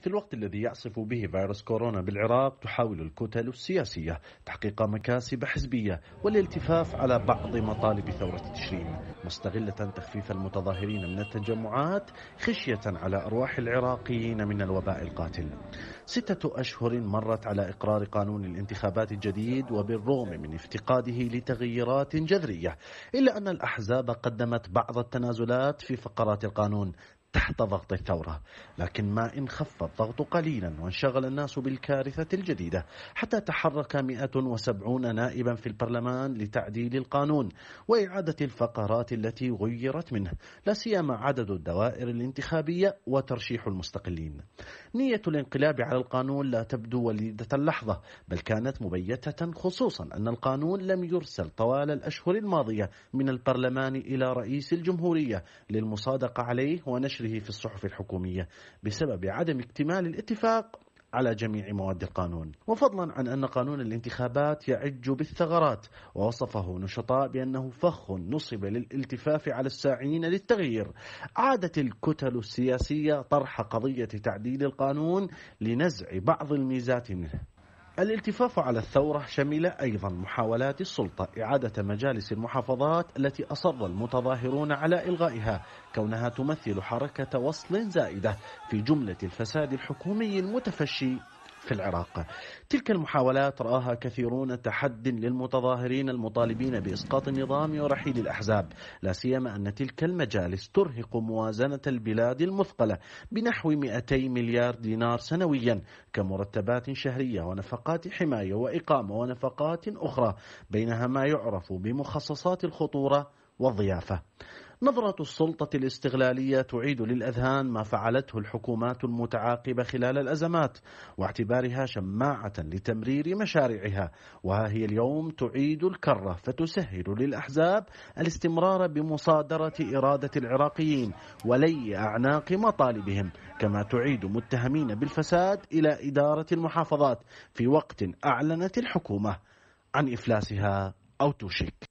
في الوقت الذي يعصف به فيروس كورونا بالعراق تحاول الكتل السياسية تحقيق مكاسب حزبية والالتفاف على بعض مطالب ثورة تشرين مستغلة تخفيف المتظاهرين من التجمعات خشية على أرواح العراقيين من الوباء القاتل ستة أشهر مرت على إقرار قانون الانتخابات الجديد وبالرغم من افتقاده لتغييرات جذرية إلا أن الأحزاب قدمت بعض التنازلات في فقرات القانون تحت ضغط الثورة لكن ما إن خف الضغط قليلا وانشغل الناس بالكارثة الجديدة حتى تحرك 170 نائبا في البرلمان لتعديل القانون وإعادة الفقرات التي غيرت منه لا سيما عدد الدوائر الانتخابية وترشيح المستقلين نية الانقلاب على القانون لا تبدو وليدة اللحظة بل كانت مبيتة خصوصا أن القانون لم يرسل طوال الأشهر الماضية من البرلمان إلى رئيس الجمهورية للمصادقة عليه ونشر نشره في الصحف الحكومية بسبب عدم اكتمال الاتفاق على جميع مواد القانون وفضلا عن أن قانون الانتخابات يعج بالثغرات ووصفه نشطاء بأنه فخ نصب للالتفاف على الساعين للتغيير عادت الكتل السياسية طرح قضية تعديل القانون لنزع بعض الميزات منه الالتفاف على الثورة شمل أيضا محاولات السلطة إعادة مجالس المحافظات التي أصر المتظاهرون على إلغائها كونها تمثل حركة وصل زائدة في جملة الفساد الحكومي المتفشي في العراق تلك المحاولات رآها كثيرون تحد للمتظاهرين المطالبين بإسقاط النظام ورحيل الأحزاب لا سيما أن تلك المجالس ترهق موازنة البلاد المثقلة بنحو 200 مليار دينار سنويا كمرتبات شهرية ونفقات حماية وإقامة ونفقات أخرى بينها ما يعرف بمخصصات الخطورة والضيافة نظرة السلطة الاستغلالية تعيد للأذهان ما فعلته الحكومات المتعاقبة خلال الأزمات واعتبارها شماعة لتمرير مشاريعها وها هي اليوم تعيد الكرة فتسهل للأحزاب الاستمرار بمصادرة إرادة العراقيين ولي أعناق مطالبهم كما تعيد متهمين بالفساد إلى إدارة المحافظات في وقت أعلنت الحكومة عن إفلاسها أو توشك